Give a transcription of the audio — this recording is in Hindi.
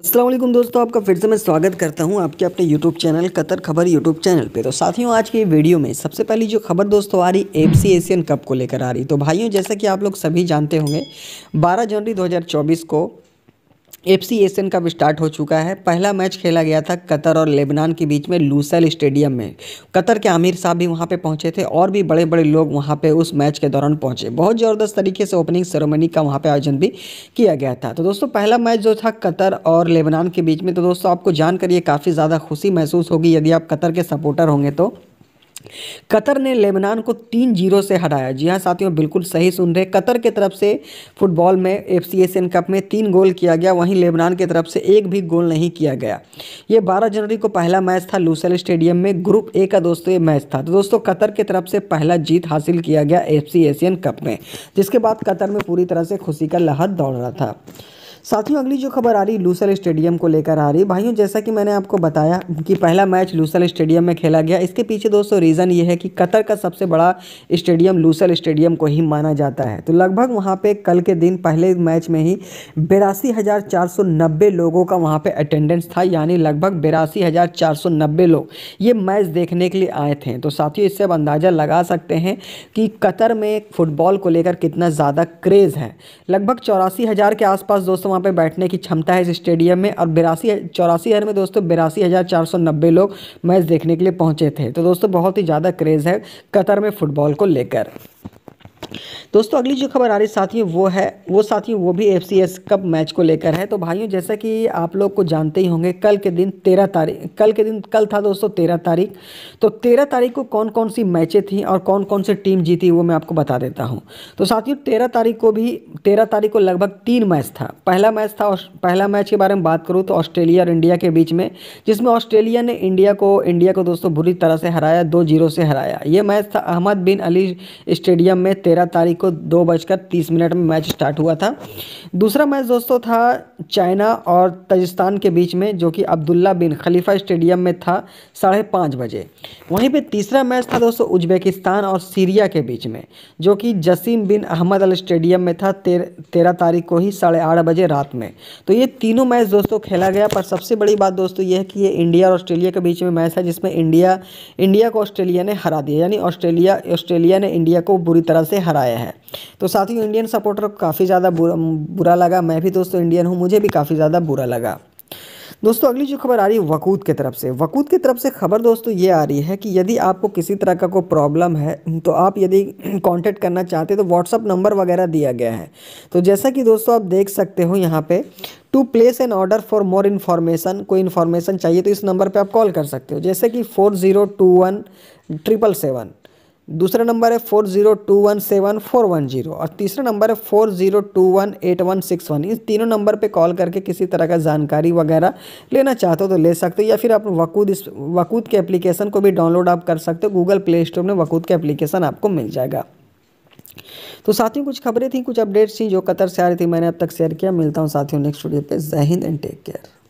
असलम दोस्तों आपका फिर से मैं स्वागत करता हूं आपके अपने YouTube channel Qatar Khabar YouTube channel पे तो साथियों आज की वीडियो में सबसे पहली जो खबर दोस्तों आ रही एफ सी एशियन कप को लेकर आ रही तो भाइयों जैसा कि आप लोग सभी जानते होंगे 12 जनवरी 2024 को F C Asian Cup start हो चुका है पहला मैच खेला गया था कतर और लेबनान के बीच में लूसल स्टेडियम में कतर के आमिर साहब भी वहाँ पे पहुँचे थे और भी बड़े बड़े लोग वहाँ पे उस मैच के दौरान पहुँचे बहुत ज़बरदस्त तरीके से ओपनिंग सेरेमनी का वहाँ पे आयोजन भी किया गया था तो दोस्तों पहला मैच जो था कतर और लेबनान के बीच में तो दोस्तों आपको जानकर ये काफ़ी ज़्यादा खुशी महसूस होगी यदि आप कतर के सपोर्टर होंगे तो कतर ने लेबनान को तीन जीरो से हराया जी हाँ साथियों बिल्कुल सही सुन रहे कतर के तरफ से फुटबॉल में एफ सी एशियन कप में तीन गोल किया गया वहीं लेबनान की तरफ से एक भी गोल नहीं किया गया ये बारह जनवरी को पहला मैच था लूसेल स्टेडियम में ग्रुप ए का दोस्तों ये मैच था तो दोस्तों कतर की तरफ से पहला जीत हासिल किया गया एफ एशियन कप में जिसके बाद कतर में पूरी तरह से खुशी का लहर दौड़ रहा था साथियों अगली जो खबर आ रही लूसल स्टेडियम को लेकर आ रही भाइयों जैसा कि मैंने आपको बताया कि पहला मैच लूसल स्टेडियम में खेला गया इसके पीछे दोस्तों रीज़न ये है कि कतर का सबसे बड़ा स्टेडियम लूसल स्टेडियम को ही माना जाता है तो लगभग वहाँ पर कल के दिन पहले मैच में ही बिरासी लोगों का वहाँ पर अटेंडेंस था यानी लगभग बिरासी लोग ये मैच देखने के लिए आए थे तो साथियों इससे अब अंदाज़ा लगा सकते हैं कि कतर में फुटबॉल को लेकर कितना ज़्यादा क्रेज़ है लगभग चौरासी हज़ार के आसपास दोस्तों वहाँ पर बैठने की क्षमता है इस स्टेडियम में और बिरासी चौरासी हज़ार में दोस्तों बिरासी हज़ार चार सौ नब्बे लोग मैच देखने के लिए पहुँचे थे तो दोस्तों बहुत ही ज़्यादा क्रेज़ है कतर में फ़ुटबॉल को लेकर दोस्तों अगली जो खबर आ रही साथियों वो है वो साथियों वो भी एफ कप मैच को लेकर है तो भाइयों जैसा कि आप लोग को जानते ही होंगे कल के दिन तेरह तारीख कल के दिन कल था दोस्तों तेरह तारीख तो तेरह तारीख को कौन कौन सी मैचें थी और कौन कौन सी टीम जीती वो मैं आपको बता देता हूँ तो साथियों तेरह तारीख को भी तेरह तारीख को लगभग तीन मैच था पहला मैच था पहला मैच के बारे में बात करूँ तो ऑस्ट्रेलिया और इंडिया के बीच में जिसमें ऑस्ट्रेलिया ने इंडिया को इंडिया को दोस्तों बुरी तरह से हराया दो जीरो से हराया ये मैच था अहमद बिन अली स्टेडियम में तेरह तारीख को दो बजकर तीस मिनट में मैच स्टार्ट हुआ था दूसरा मैच दोस्तों था चाइना और तजिस्तान के बीच में जो कि अब्दुल्ला बिन खलीफा स्टेडियम में था साढ़े पाँच बजे वहीं पे तीसरा मैच था दोस्तों उज्बेकिस्तान और सीरिया के बीच में जो कि Jassim bin Ahmed Al stadium में था तेर, तेरह तारीख को ही साढ़े आठ बजे रात में तो ये तीनों मैच दोस्तों खेला गया पर सबसे बड़ी बात दोस्तों ये है कि ये इंडिया और ऑस्ट्रेलिया के बीच में मैच है जिसमें इंडिया इंडिया को ऑस्ट्रेलिया ने हरा दिया यानी ऑस्ट्रेलिया ऑस्ट्रेलिया ने इंडिया को बुरी तरह से हराया है है तो ही इंडियन सपोर्टर को काफ़ी ज़्यादा बुरा बुरा लगा मैं भी दोस्तों इंडियन हूँ मुझे भी काफ़ी ज़्यादा बुरा लगा दोस्तों अगली जो खबर आ रही है वकूत की तरफ से वकूत की तरफ से खबर दोस्तों ये आ रही है कि यदि आपको किसी तरह का कोई प्रॉब्लम है तो आप यदि कांटेक्ट करना चाहते हैं तो व्हाट्सअप नंबर वगैरह दिया गया है तो जैसा कि दोस्तों आप देख सकते हो यहाँ पे to place an order for more information कोई इन्फॉर्मेशन चाहिए तो इस नंबर पर आप कॉल कर सकते हो जैसे कि four zero two one triple seven दूसरा नंबर है four zero two one seven four one zero और तीसरा नंबर है four zero two one eight one six one इन तीनों नंबर पे कॉल करके किसी तरह का जानकारी वगैरह लेना चाहते हो तो ले सकते हो या फिर आप वकूद इस वकूद के एप्लीकेशन को भी डाउनलोड आप कर सकते हो गूगल प्ले स्टोर में वकूद के एप्लीकेशन आपको मिल जाएगा तो साथियों कुछ खबरें थी कुछ अपडेट्स थी जो कतर से आ रही थी मैंने अब तक शेयर किया मिलता हूँ साथियों नेक्स्ट वीडियो पर जय हिंद एंड टेक केयर